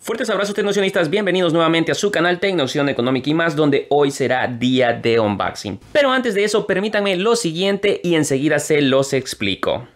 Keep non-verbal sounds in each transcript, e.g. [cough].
Fuertes abrazos tecnocionistas, bienvenidos nuevamente a su canal Tecnoción Económica y más, donde hoy será día de unboxing. Pero antes de eso, permítanme lo siguiente y enseguida se los explico.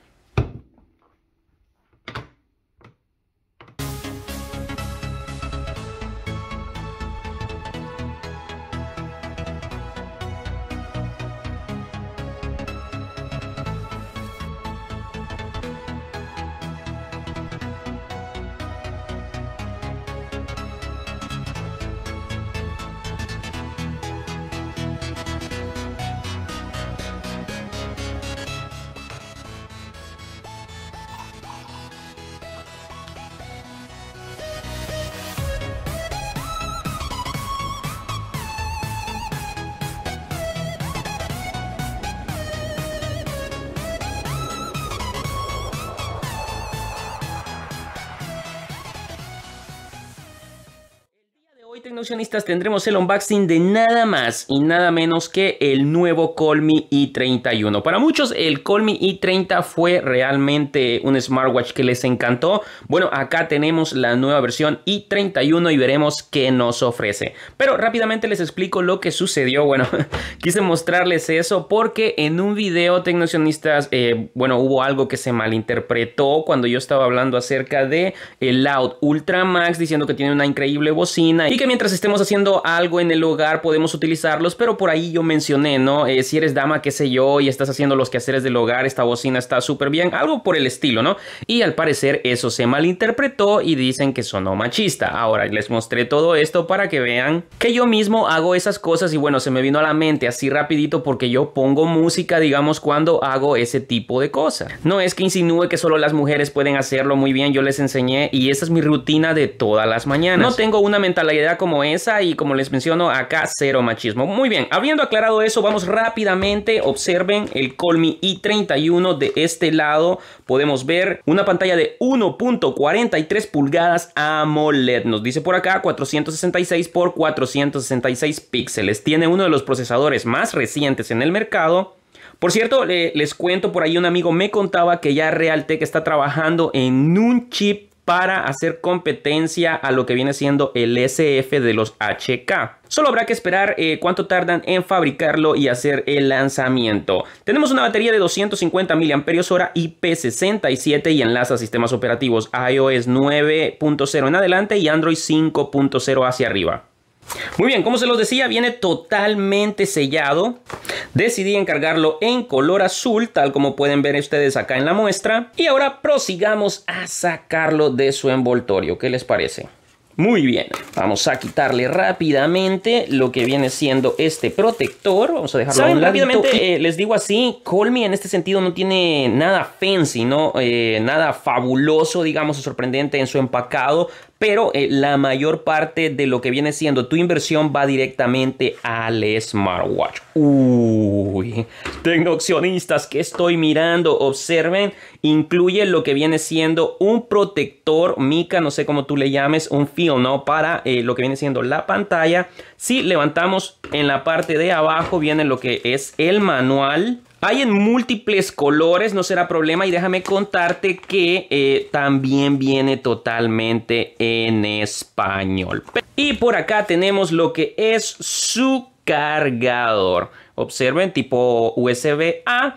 tendremos el unboxing de nada más y nada menos que el nuevo Colmi i31. Para muchos el Colmi i30 fue realmente un smartwatch que les encantó. Bueno, acá tenemos la nueva versión i31 y veremos qué nos ofrece. Pero rápidamente les explico lo que sucedió. Bueno, [laughs] quise mostrarles eso porque en un video tecnocionistas, eh, bueno, hubo algo que se malinterpretó cuando yo estaba hablando acerca de el Loud Ultra Max diciendo que tiene una increíble bocina y que mientras estemos haciendo algo en el hogar podemos utilizarlos, pero por ahí yo mencioné, ¿no? Eh, si eres dama, qué sé yo, y estás haciendo los quehaceres del hogar, esta bocina está súper bien, algo por el estilo, ¿no? Y al parecer eso se malinterpretó y dicen que sonó machista. Ahora les mostré todo esto para que vean que yo mismo hago esas cosas y bueno, se me vino a la mente así rapidito porque yo pongo música, digamos, cuando hago ese tipo de cosas. No es que insinúe que solo las mujeres pueden hacerlo muy bien, yo les enseñé y esa es mi rutina de todas las mañanas. No tengo una mentalidad como esa y como les menciono acá cero machismo. Muy bien, habiendo aclarado eso, vamos rápidamente, observen el Colmi i31 de este lado, podemos ver una pantalla de 1.43 pulgadas AMOLED, nos dice por acá 466 por 466 píxeles, tiene uno de los procesadores más recientes en el mercado, por cierto, les cuento por ahí un amigo me contaba que ya Realtek está trabajando en un chip para hacer competencia a lo que viene siendo el SF de los HK. Solo habrá que esperar eh, cuánto tardan en fabricarlo y hacer el lanzamiento. Tenemos una batería de 250 mAh IP67 y enlaza sistemas operativos iOS 9.0 en adelante y Android 5.0 hacia arriba. Muy bien, como se los decía, viene totalmente sellado. Decidí encargarlo en color azul, tal como pueden ver ustedes acá en la muestra. Y ahora prosigamos a sacarlo de su envoltorio. ¿Qué les parece? Muy bien, vamos a quitarle rápidamente lo que viene siendo este protector. Vamos a dejarlo rápidamente, eh, les digo así, Colmi en este sentido no tiene nada fancy, ¿no? Eh, nada fabuloso, digamos, o sorprendente en su empacado pero eh, la mayor parte de lo que viene siendo tu inversión va directamente al smartwatch. Uy, tengo accionistas que estoy mirando, observen, incluye lo que viene siendo un protector mica, no sé cómo tú le llames, un o ¿no? Para eh, lo que viene siendo la pantalla. Si levantamos en la parte de abajo viene lo que es el manual. Hay en múltiples colores, no será problema. Y déjame contarte que eh, también viene totalmente en español. Y por acá tenemos lo que es su cargador. Observen, tipo USB-A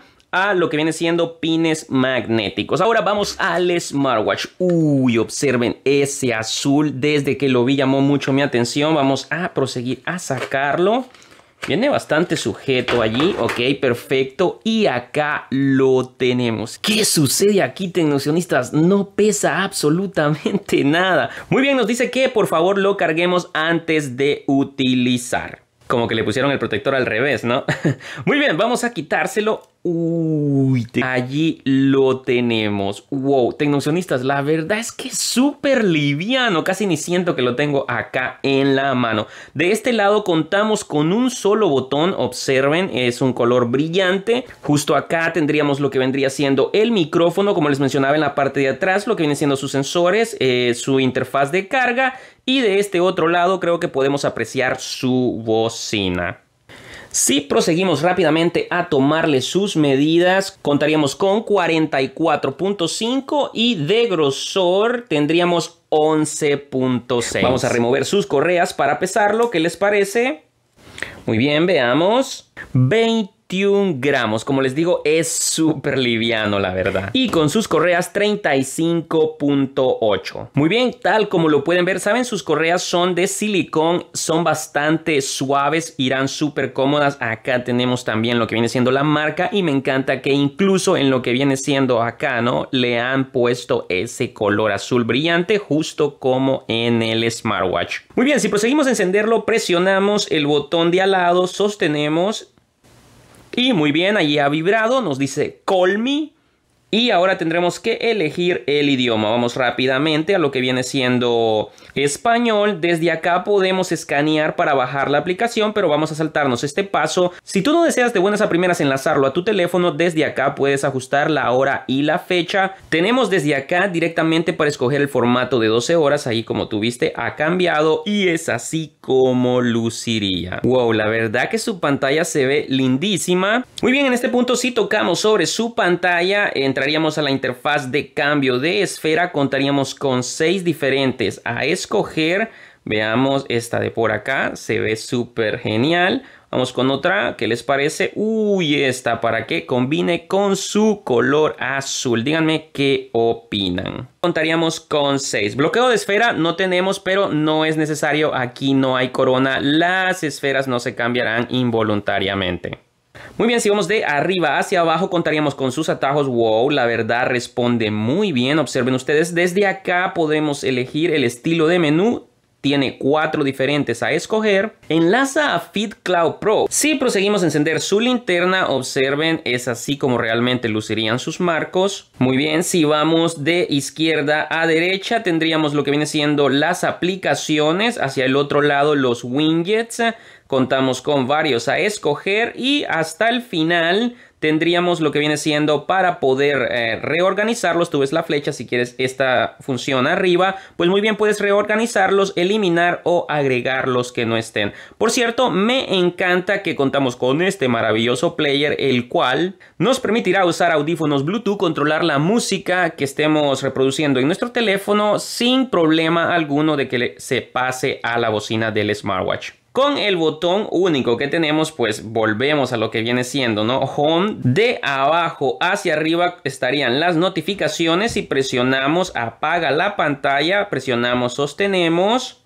lo que viene siendo pines magnéticos. Ahora vamos al smartwatch. Uy, observen ese azul. Desde que lo vi llamó mucho mi atención. Vamos a proseguir a sacarlo. Viene bastante sujeto allí, ok, perfecto. Y acá lo tenemos. ¿Qué sucede aquí, tecnocionistas? No pesa absolutamente [laughs] nada. Muy bien, nos dice que por favor lo carguemos antes de utilizar. Como que le pusieron el protector al revés, ¿no? [laughs] Muy bien, vamos a quitárselo Uy, allí lo tenemos. Wow, tecnocionistas, la verdad es que es súper liviano, casi ni siento que lo tengo acá en la mano. De este lado contamos con un solo botón, observen, es un color brillante. Justo acá tendríamos lo que vendría siendo el micrófono, como les mencionaba en la parte de atrás, lo que vienen siendo sus sensores, eh, su interfaz de carga y de este otro lado creo que podemos apreciar su bocina. Si proseguimos rápidamente a tomarle sus medidas, contaríamos con 44.5 y de grosor tendríamos 11.6. Vamos a remover sus correas para pesarlo. ¿Qué les parece? Muy bien, veamos. 20. 21 gramos. Como les digo, es súper liviano, la verdad. Y con sus correas 35.8. Muy bien, tal como lo pueden ver, saben, sus correas son de silicón, son bastante suaves, irán súper cómodas. Acá tenemos también lo que viene siendo la marca y me encanta que incluso en lo que viene siendo acá, ¿no? Le han puesto ese color azul brillante justo como en el smartwatch. Muy bien, si proseguimos a encenderlo, presionamos el botón de al lado, sostenemos y muy bien, allí ha vibrado, nos dice call me. Y ahora tendremos que elegir el idioma. Vamos rápidamente a lo que viene siendo español. Desde acá podemos escanear para bajar la aplicación, pero vamos a saltarnos este paso. Si tú no deseas de buenas a primeras enlazarlo a tu teléfono, desde acá puedes ajustar la hora y la fecha. Tenemos desde acá directamente para escoger el formato de 12 horas, ahí como tuviste ha cambiado y es así como luciría. Wow, la verdad que su pantalla se ve lindísima. Muy bien, en este punto si tocamos sobre su pantalla, entraríamos a la interfaz de cambio de esfera, contaríamos con seis diferentes a escoger Veamos esta de por acá, se ve súper genial. Vamos con otra, ¿qué les parece? Uy, esta para que combine con su color azul. Díganme qué opinan. Contaríamos con 6. Bloqueo de esfera no tenemos, pero no es necesario. Aquí no hay corona. Las esferas no se cambiarán involuntariamente. Muy bien, si vamos de arriba hacia abajo, contaríamos con sus atajos. Wow, la verdad responde muy bien. Observen ustedes, desde acá podemos elegir el estilo de menú tiene cuatro diferentes a escoger, enlaza a Fit Cloud Pro. Si proseguimos encender su linterna, observen, es así como realmente lucirían sus marcos. Muy bien, si vamos de izquierda a derecha, tendríamos lo que viene siendo las aplicaciones, hacia el otro lado los widgets, contamos con varios a escoger y hasta el final tendríamos lo que viene siendo para poder eh, reorganizarlos. Tú ves la flecha, si quieres esta función arriba, pues muy bien puedes reorganizarlos, eliminar o agregar los que no estén. Por cierto, me encanta que contamos con este maravilloso player, el cual nos permitirá usar audífonos Bluetooth, controlar la música que estemos reproduciendo en nuestro teléfono sin problema alguno de que se pase a la bocina del smartwatch. Con el botón único que tenemos, pues volvemos a lo que viene siendo, ¿no? Home. De abajo hacia arriba estarían las notificaciones. Si presionamos apaga la pantalla, presionamos sostenemos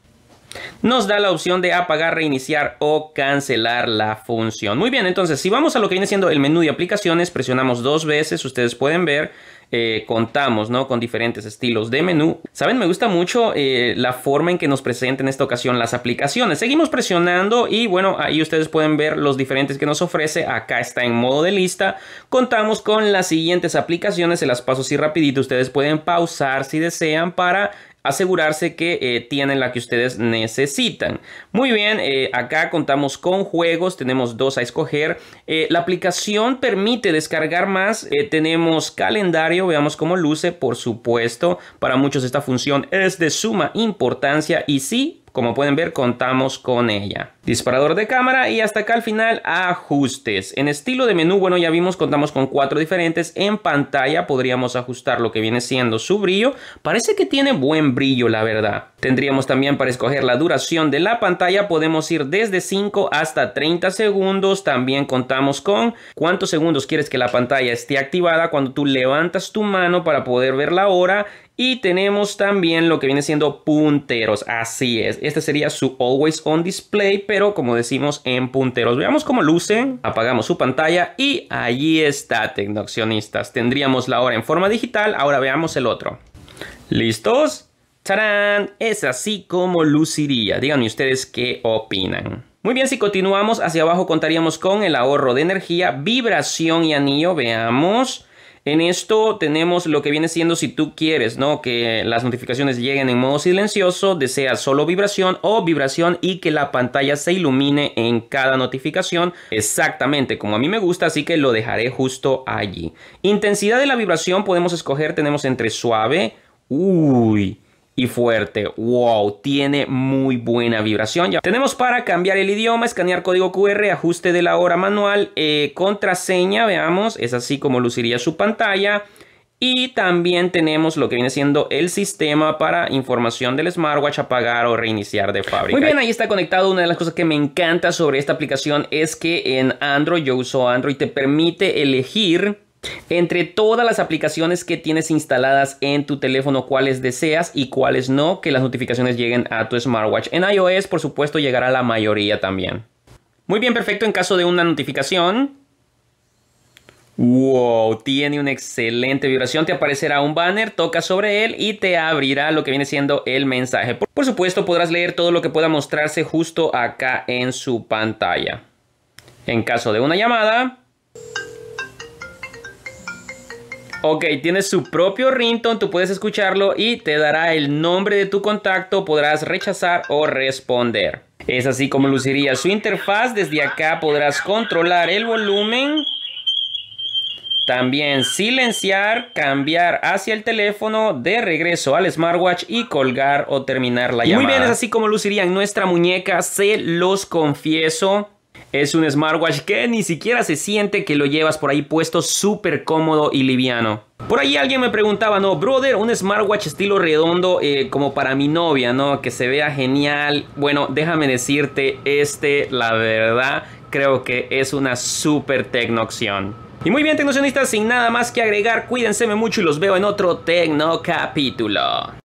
nos da la opción de apagar, reiniciar o cancelar la función. Muy bien, entonces si vamos a lo que viene siendo el menú de aplicaciones, presionamos dos veces, ustedes pueden ver, eh, contamos ¿no? con diferentes estilos de menú. Saben, me gusta mucho eh, la forma en que nos presenta en esta ocasión las aplicaciones. Seguimos presionando y bueno, ahí ustedes pueden ver los diferentes que nos ofrece. Acá está en modo de lista. Contamos con las siguientes aplicaciones, se las paso así rapidito. Ustedes pueden pausar si desean para asegurarse que eh, tienen la que ustedes necesitan. Muy bien, eh, acá contamos con juegos, tenemos dos a escoger. Eh, la aplicación permite descargar más, tenemos calendario, veamos cómo luce, por supuesto, para muchos esta función es de suma importancia y sí, como pueden ver, contamos con ella. Disparador de cámara y hasta acá al final ajustes. En estilo de menú, bueno, ya vimos, contamos con cuatro diferentes. En pantalla podríamos ajustar lo que viene siendo su brillo. Parece que tiene buen brillo, la verdad. Tendríamos también para escoger la duración de la pantalla, podemos ir desde 5 hasta 30 segundos. También contamos con cuántos segundos quieres que la pantalla esté activada cuando tú levantas tu mano para poder ver la hora y tenemos también lo que viene siendo punteros, así es. Este sería su Always On Display, pero como decimos en punteros. Veamos cómo lucen apagamos su pantalla y allí está, tecnoaccionistas. Tendríamos la hora en forma digital, ahora veamos el otro. ¿Listos? ¡Tarán! Es así como luciría. Díganme ustedes qué opinan. Muy bien, si continuamos hacia abajo contaríamos con el ahorro de energía, vibración y anillo. Veamos. En esto tenemos lo que viene siendo si tú quieres, ¿no? Que las notificaciones lleguen en modo silencioso, desea solo vibración o vibración y que la pantalla se ilumine en cada notificación exactamente como a mí me gusta, así que lo dejaré justo allí. Intensidad de la vibración podemos escoger, tenemos entre suave, uy, y fuerte. Wow, tiene muy buena vibración. Ya tenemos para cambiar el idioma, escanear código QR, ajuste de la hora manual, eh, contraseña, veamos, es así como luciría su pantalla. Y también tenemos lo que viene siendo el sistema para información del smartwatch apagar o reiniciar de fábrica. Muy bien, ahí está conectado. Una de las cosas que me encanta sobre esta aplicación es que en Android, yo uso Android, te permite elegir entre todas las aplicaciones que tienes instaladas en tu teléfono, cuáles deseas y cuáles no, que las notificaciones lleguen a tu smartwatch. En iOS, por supuesto, llegará la mayoría también. Muy bien, perfecto. En caso de una notificación, Wow, tiene una excelente vibración. Te aparecerá un banner, toca sobre él y te abrirá lo que viene siendo el mensaje. Por supuesto, podrás leer todo lo que pueda mostrarse justo acá en su pantalla. En caso de una llamada, Ok, tienes su propio rington, tú puedes escucharlo y te dará el nombre de tu contacto, podrás rechazar o responder. Es así como luciría su interfaz, desde acá podrás controlar el volumen, también silenciar, cambiar hacia el teléfono, de regreso al smartwatch y colgar o terminar la llamada. Muy bien, es así como luciría nuestra muñeca, se los confieso. Es un smartwatch que ni siquiera se siente que lo llevas por ahí puesto súper cómodo y liviano. Por ahí alguien me preguntaba, no, brother, un smartwatch estilo redondo eh, como para mi novia, ¿no? Que se vea genial. Bueno, déjame decirte, este, la verdad, creo que es una súper opción Y muy bien, tecnocionistas, sin nada más que agregar, cuídense mucho y los veo en otro Tecno capítulo.